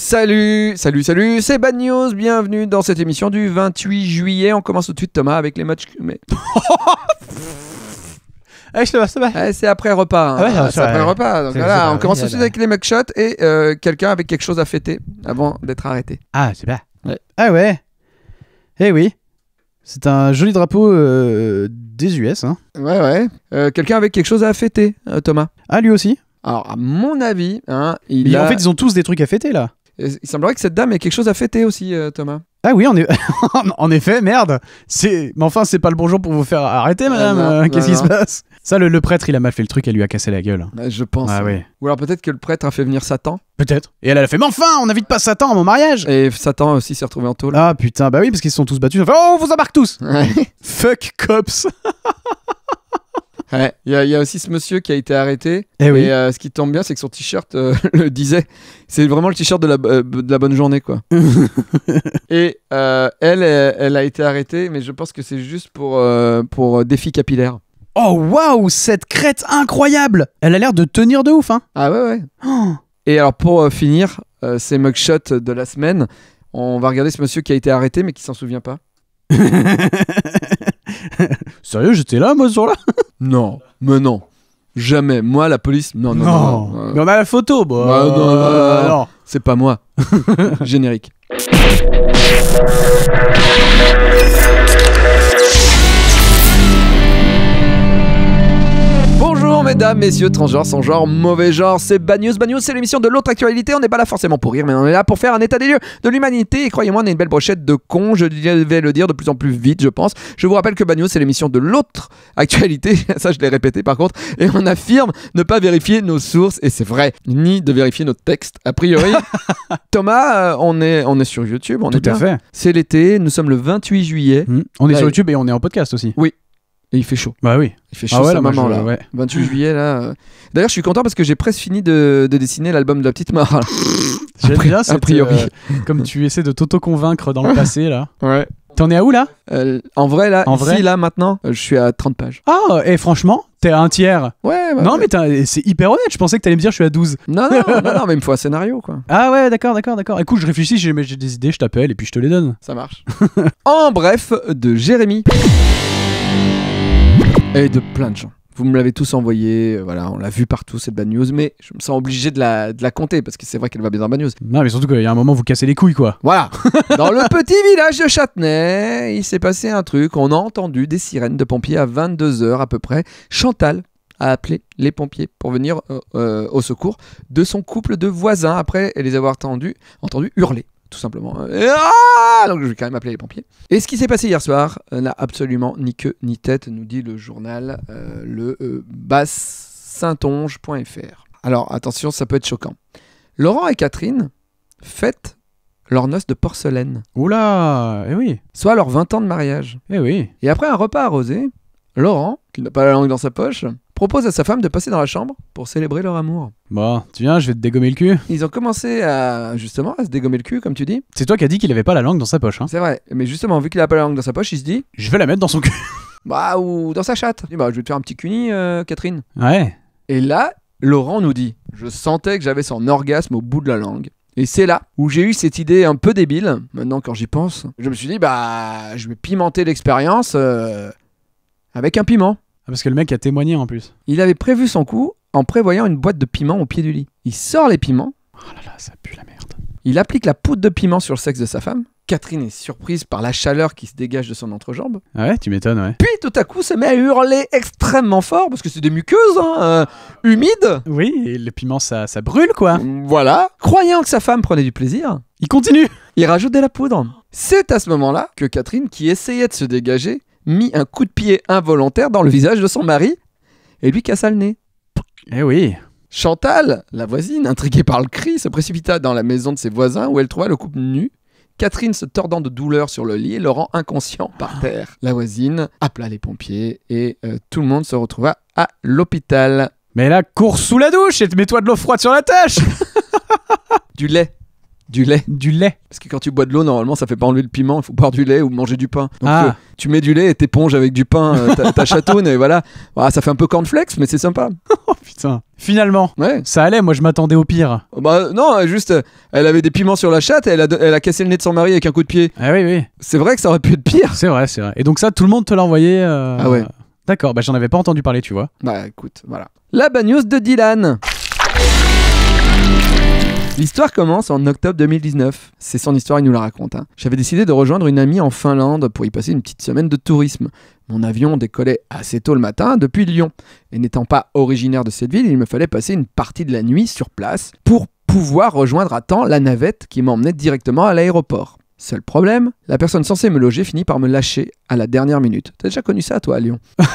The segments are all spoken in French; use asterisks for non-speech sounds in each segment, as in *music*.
Salut, salut, salut, c'est Bad News, bienvenue dans cette émission du 28 juillet. On commence tout de suite Thomas avec les matchs... Mais... *laughs* Eh, je eh, c'est après repas. Hein. Ah ah, c'est après repas. Donc voilà, on commence tout de suite avec les mugshots et euh, quelqu'un avec quelque chose à fêter avant d'être arrêté. Ah, c'est Ouais. Ah ouais. Eh oui. C'est un joli drapeau euh, des US. Hein. Ouais, ouais. Euh, quelqu'un avec quelque chose à fêter, Thomas. Ah, lui aussi. Alors, à mon avis, hein, il, En fait, ils ont tous des trucs à fêter là. Il semblerait que cette dame ait quelque chose à fêter aussi, euh, Thomas. Ah oui, on est... *laughs* en effet, merde. C'est... Mais enfin, c'est pas le bonjour pour vous faire arrêter, ah madame. *laughs* Qu'est-ce bah qui se passe Ça, le, prêtre, il a mal fait le truc, elle lui a cassé la gueule. Bah, je pense. Ah oui. Ou alors peut-être que le prêtre a fait venir Satan. Peut-être. Et elle, a fait, mais enfin, on n'invite pas Satan à mon mariage. Et Satan aussi s'est retrouvé en taule. Ah putain, bah oui, parce qu'ils se sont tous battus. Enfin, oh, on vous embarque tous. Fuck cops. *laughs* Il y, a aussi ce monsieur qui a été arrêté. Eh et euh, ce qui tombe bien, c'est que son t-shirt euh, *laughs* le disait. C'est vraiment le t-shirt de, la, euh, de la bonne journée, quoi. *laughs* et elle, elle a été arrêtée, mais je pense que c'est juste pour, pour défi capillaire. Oh waouh, cette crête incroyable Elle a l'air de tenir de ouf, hein Ah ouais, ouais. Oh. Et alors pour finir, ces mugshots de la semaine, on va regarder ce monsieur qui a été arrêté, mais qui s'en souvient pas. *laughs* Sérieux, j'étais là, moi, ce là non, mais non. Jamais. Moi, la police. Non, non. non. Euh, mais on a la photo. Bah, non. C'est pas moi. *laughs* Générique. mesdames, messieurs, transgenres, sans genre, mauvais genre, c'est Bad News. Bad News, c'est l'émission de l'autre actualité. On n'est pas là forcément pour rire, mais on est là pour faire un état des lieux de l'humanité. Et croyez-moi, on est une belle brochette de cons. Je vais le dire de plus en plus vite, je pense. Je vous rappelle que Bad News, c'est l'émission de l'autre actualité. *laughs* Ça, je l'ai répété par contre. Et on affirme ne pas vérifier nos sources, et c'est vrai, ni de vérifier nos textes. A priori, *laughs* Thomas, euh, on, est, on est sur YouTube. On Tout est à fait. C'est l'été, nous sommes le 28 juillet. Hmm. On est sur YouTube et on est en podcast aussi. Oui, et il fait chaud. Bah oui. Il fait chaud ah sa maman là. 28 juillet là. Euh. D'ailleurs, je suis content parce que j'ai presque fini de, dessiner l'album de la petite Mara. *laughs* J'aime bien a priori. Euh, comme tu essaies de t'auto-convaincre dans le *laughs* passé là. Ouais. T'en es à où là euh, En vrai là, en ici, vrai là maintenant, je suis à 30 pages. Ah et franchement, T'es à un tiers. Ouais. non, mais c'est hyper honnête. Je pensais que t'allais me dire je suis à 12. Non, non, non, non *laughs* mais il me faut un scénario, quoi. Ah ouais, d'accord, d'accord, d'accord. Écoute, je réfléchis, j'ai des idées, je t'appelle et puis je te les donne. Ça marche. en bref, de Jérémy. Et de plein de gens. Vous me l'avez tous envoyé, euh, voilà, on l'a vu partout cette bad news, mais je me sens obligé de la, compter parce que c'est vrai qu'elle va bien dans bad news. Non, mais surtout qu'il y a un moment, vous cassez les couilles, quoi. Voilà *laughs* Dans le petit village de Châtenay, il s'est passé un truc. On a entendu des sirènes de pompiers à 22h à peu près. Chantal a appelé les pompiers pour venir euh, euh, au secours de son couple de voisins après les avoir entendus entendu hurler tout simplement. Ah Donc je vais quand même appeler les pompiers. Et ce qui s'est passé hier soir euh, n'a absolument ni queue ni tête, nous dit le journal euh, le euh, Alors attention, ça peut être choquant. Laurent et Catherine fêtent leur noce de porcelaine. Oula, eh oui. Soit leurs 20 ans de mariage. Eh oui. Et après un repas arrosé, Laurent, qui n'a pas la langue dans sa poche, propose à sa femme de passer dans la chambre pour célébrer leur amour. Bon, tu viens, je vais te dégommer le cul. Ils ont commencé à justement à se dégommer le cul, comme tu dis. C'est toi qui as dit qu'il avait pas la langue dans sa poche. Hein. C'est vrai, mais justement, vu qu'il a pas la langue dans sa poche, il se dit Je vais la mettre dans son cul. *laughs* Bah, ou dans sa chatte. Bah, je vais te faire un petit cuni, euh, Catherine. Ouais. Et là, Laurent nous dit Je sentais que j'avais son orgasme au bout de la langue. Et c'est là où j'ai eu cette idée un peu débile, maintenant quand j'y pense. Je me suis dit, bah, je vais pimenter l'expérience euh, avec un piment. Ah, parce que le mec a témoigné en plus. Il avait prévu son coup en prévoyant une boîte de piments au pied du lit. Il sort les piments. Oh là là, ça pue la merde. Il applique la poudre de piment sur le sexe de sa femme. Catherine est surprise par la chaleur qui se dégage de son entrejambe. Ah ouais, tu m'étonnes, ouais. Puis tout à coup, ça met à hurler extrêmement fort, parce que c'est des muqueuses, hein, euh, humides. Oui, et le piment, ça, ça brûle, quoi. Mm, voilà. Croyant que sa femme prenait du plaisir, il continue. Il rajoute de la poudre. C'est à ce moment-là que Catherine, qui essayait de se dégager, mit un coup de pied involontaire dans le visage de son mari et lui cassa le nez. Eh oui. Chantal, la voisine, intriguée par le cri, se précipita dans la maison de ses voisins où elle trouva le couple nu, Catherine se tordant de douleur sur le lit et rend inconscient par ah. terre. La voisine appela les pompiers et euh, tout le monde se retrouva à l'hôpital. Mais là, cours sous la douche et mets-toi de l'eau froide sur la tâche *laughs* Du lait du lait. Du lait. Parce que quand tu bois de l'eau, normalement, ça fait pas enlever le piment. Il faut boire du lait ou manger du pain. Donc, ah. euh, tu mets du lait et t'éponges avec du pain euh, ta, chatoune et voilà. Ah, ça fait un peu cornflakes, mais c'est sympa. *laughs* oh putain. Finalement, ouais. ça allait. Moi, je m'attendais au pire. Oh, bah non, juste, euh, elle avait des piments sur la chatte. Et elle a, elle a cassé le nez de son mari avec un coup de pied. Ah oui, oui. C'est vrai que ça aurait pu être pire. C'est vrai, c'est vrai. Et donc ça, tout le monde te l'a envoyé. Ah ouais. D'accord. Bah j'en avais pas entendu parler, tu vois. Bah écoute, voilà. La bagnose de Dylan. L'histoire commence en octobre 2019. C'est son histoire, il nous la raconte. Hein. J'avais décidé de rejoindre une amie en Finlande pour y passer une petite semaine de tourisme. Mon avion décollait assez tôt le matin depuis Lyon. Et n'étant pas originaire de cette ville, il me fallait passer une partie de la nuit sur place pour pouvoir rejoindre à temps la navette qui m'emmenait directement à l'aéroport. Seul problème, la personne censée me loger finit par me lâcher à la dernière minute. T'as déjà connu ça toi à Lyon *laughs*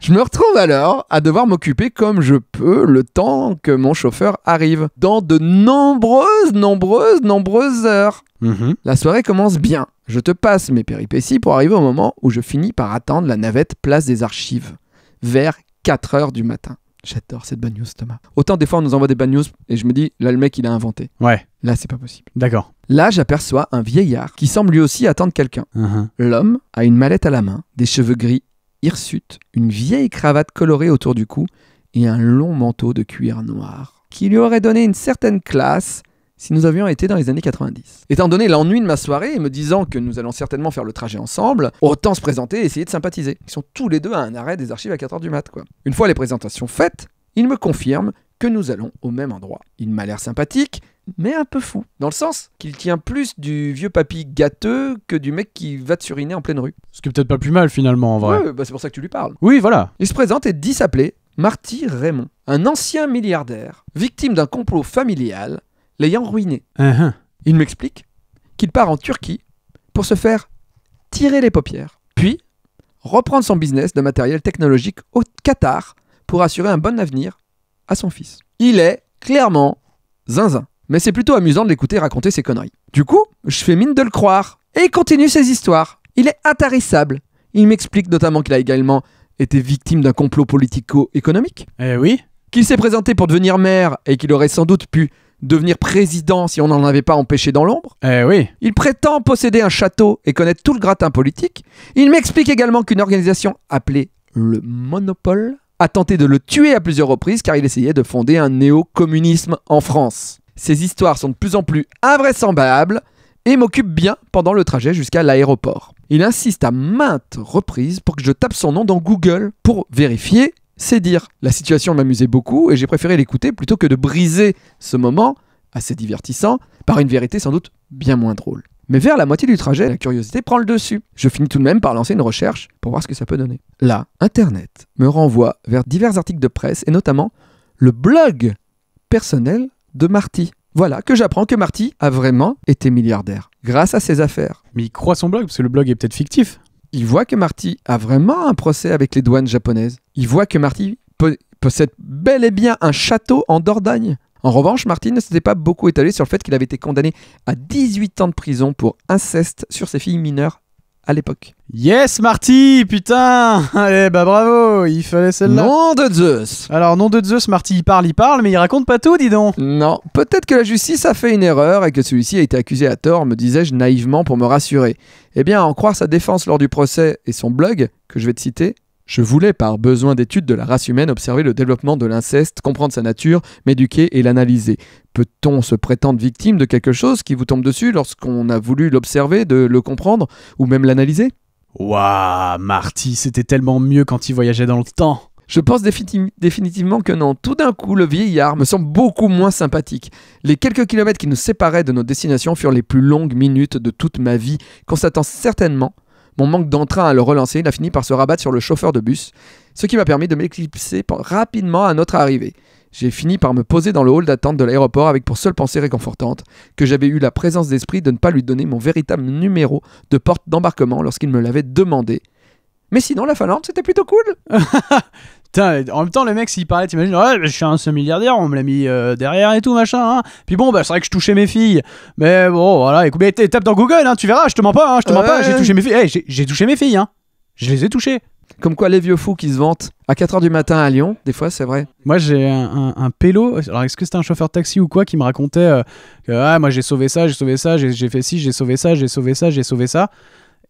Je me retrouve alors à devoir m'occuper comme je peux le temps que mon chauffeur arrive, dans de nombreuses, nombreuses, nombreuses heures. Mm-hmm. La soirée commence bien. Je te passe mes péripéties pour arriver au moment où je finis par attendre la navette place des archives, vers 4 heures du matin. J'adore cette bad news, Thomas. Autant des fois, on nous envoie des bad news et je me dis, là, le mec, il a inventé. Ouais. Là, c'est pas possible. D'accord. Là, j'aperçois un vieillard qui semble lui aussi attendre quelqu'un. Mm-hmm. L'homme a une mallette à la main, des cheveux gris hirsute, une vieille cravate colorée autour du cou et un long manteau de cuir noir, qui lui aurait donné une certaine classe si nous avions été dans les années 90. Étant donné l'ennui de ma soirée et me disant que nous allons certainement faire le trajet ensemble, autant se présenter et essayer de sympathiser. Ils sont tous les deux à un arrêt des archives à 4h du mat, quoi. Une fois les présentations faites, il me confirme que nous allons au même endroit. Il m'a l'air sympathique, mais un peu fou, dans le sens qu'il tient plus du vieux papy gâteux que du mec qui va te suriner en pleine rue. Ce qui est peut-être pas plus mal finalement en vrai. Ouais, bah c'est pour ça que tu lui parles. Oui, voilà. Il se présente et dit s'appeler Marty Raymond, un ancien milliardaire, victime d'un complot familial l'ayant ruiné. Uh-huh. Il m'explique qu'il part en Turquie pour se faire tirer les paupières, puis reprendre son business de matériel technologique au Qatar pour assurer un bon avenir à son fils. Il est clairement zinzin. Mais c'est plutôt amusant de l'écouter raconter ses conneries. Du coup, je fais mine de le croire. Et il continue ses histoires. Il est intarissable. Il m'explique notamment qu'il a également été victime d'un complot politico-économique. Eh oui. Qu'il s'est présenté pour devenir maire et qu'il aurait sans doute pu devenir président si on n'en avait pas empêché dans l'ombre. Eh oui. Il prétend posséder un château et connaître tout le gratin politique. Il m'explique également qu'une organisation appelée le Monopole a tenté de le tuer à plusieurs reprises car il essayait de fonder un néo-communisme en France. Ces histoires sont de plus en plus invraisemblables et m'occupent bien pendant le trajet jusqu'à l'aéroport. Il insiste à maintes reprises pour que je tape son nom dans Google pour vérifier ses dires. La situation m'amusait beaucoup et j'ai préféré l'écouter plutôt que de briser ce moment assez divertissant par une vérité sans doute bien moins drôle. Mais vers la moitié du trajet, la curiosité prend le dessus. Je finis tout de même par lancer une recherche pour voir ce que ça peut donner. Là, Internet me renvoie vers divers articles de presse et notamment le blog personnel de Marty. Voilà que j'apprends que Marty a vraiment été milliardaire grâce à ses affaires. Mais il croit son blog parce que le blog est peut-être fictif. Il voit que Marty a vraiment un procès avec les douanes japonaises. Il voit que Marty possède bel et bien un château en Dordogne. En revanche, Marty ne s'était pas beaucoup étalé sur le fait qu'il avait été condamné à 18 ans de prison pour inceste sur ses filles mineures à l'époque. Yes, Marty, putain Allez, *laughs* eh bah ben, bravo, il fallait celle-là. Nom de Zeus Alors, nom de Zeus, Marty, il parle, il parle, mais il raconte pas tout, dis donc Non, peut-être que la justice a fait une erreur et que celui-ci a été accusé à tort, me disais-je naïvement pour me rassurer. Eh bien, en croire sa défense lors du procès et son blog, que je vais te citer, je voulais, par besoin d'étude de la race humaine, observer le développement de l'inceste, comprendre sa nature, m'éduquer et l'analyser. Peut-on se prétendre victime de quelque chose qui vous tombe dessus lorsqu'on a voulu l'observer, de le comprendre, ou même l'analyser Waouh, Marty, c'était tellement mieux quand il voyageait dans le temps je pense définitivement que non. Tout d'un coup, le vieillard me semble beaucoup moins sympathique. Les quelques kilomètres qui nous séparaient de nos destinations furent les plus longues minutes de toute ma vie, constatant certainement mon manque d'entrain à le relancer a fini par se rabattre sur le chauffeur de bus, ce qui m'a permis de m'éclipser rapidement à notre arrivée. J'ai fini par me poser dans le hall d'attente de l'aéroport avec pour seule pensée réconfortante que j'avais eu la présence d'esprit de ne pas lui donner mon véritable numéro de porte d'embarquement lorsqu'il me l'avait demandé. Mais sinon, la Finlande, c'était plutôt cool *laughs* Putain, en même temps, le mec, s'il parlait, t'imagines, ouais, je suis un semi- milliardaire, on me l'a mis euh, derrière et tout, machin. Hein. Puis bon, bah, c'est vrai que je touchais mes filles. Mais bon, voilà, écoute, tape dans Google, hein, tu verras, je te mens pas, hein, je te mens pas, j'ai touché mes filles. Hey, j'ai touché mes filles, hein. Je les ai touchées. Comme quoi, les vieux fous qui se vantent à 4h du matin à Lyon, des fois, c'est vrai. Moi, j'ai un, pélo, alors est-ce que c'était un chauffeur de taxi ou quoi, qui me racontait euh, que, ah, moi, j'ai sauvé ça, j'ai sauvé ça, j'ai fait ci, j'ai sauvé ça, j'ai sauvé ça, j'ai sauvé ça.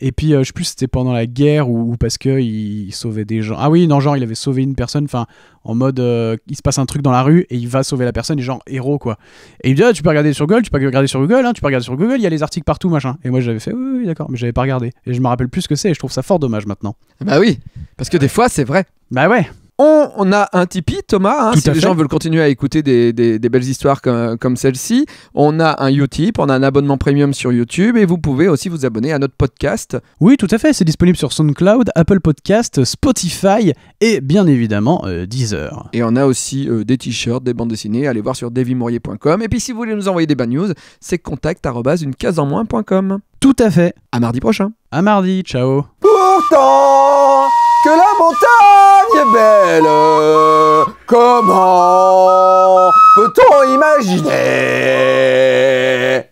Et puis, euh, je sais plus c'était pendant la guerre ou, parce que il, sauvait des gens. Ah oui, non, genre, il avait sauvé une personne, enfin, en mode, euh, il se passe un truc dans la rue et il va sauver la personne, et genre, héros, quoi. Et il me dit, ah, tu peux regarder sur Google, tu peux regarder sur Google, hein, tu peux sur Google, il y a les articles partout, machin. Et moi, j'avais fait, oui, oui d'accord, mais j'avais pas regardé. Et je me rappelle plus ce que c'est, et je trouve ça fort dommage maintenant. Bah oui, parce que des fois, c'est vrai. Bah ouais. On, a un Tipeee, Thomas, hein, si les gens veulent continuer à écouter des, belles histoires comme, celle-ci. On a un Utip, on a un abonnement premium sur YouTube et vous pouvez aussi vous abonner à notre podcast. Oui, tout à fait, c'est disponible sur SoundCloud, Apple Podcast, Spotify et bien évidemment euh, Deezer. Et on a aussi euh, des t-shirts, des bandes dessinées, allez voir sur davymourier.com. Et puis si vous voulez nous envoyer des bad news, c'est contact une case en Tout à fait. À mardi prochain. À mardi, ciao. Pourtant que la montagne que est belle. Comment peut-on imaginer